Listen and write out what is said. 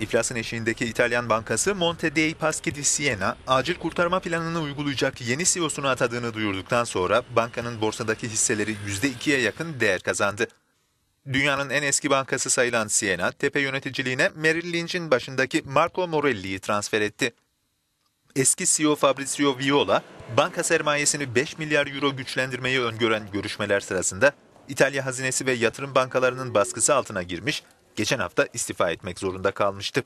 İflasın eşiğindeki İtalyan bankası Monte dei Paschi di Siena, acil kurtarma planını uygulayacak yeni CEO'sunu atadığını duyurduktan sonra bankanın borsadaki hisseleri %2'ye yakın değer kazandı. Dünyanın en eski bankası sayılan Siena, tepe yöneticiliğine Merrill Lynch'in başındaki Marco Morelli'yi transfer etti. Eski CEO Fabrizio Viola, banka sermayesini 5 milyar euro güçlendirmeyi öngören görüşmeler sırasında İtalya Hazinesi ve yatırım bankalarının baskısı altına girmiş, geçen hafta istifa etmek zorunda kalmıştı.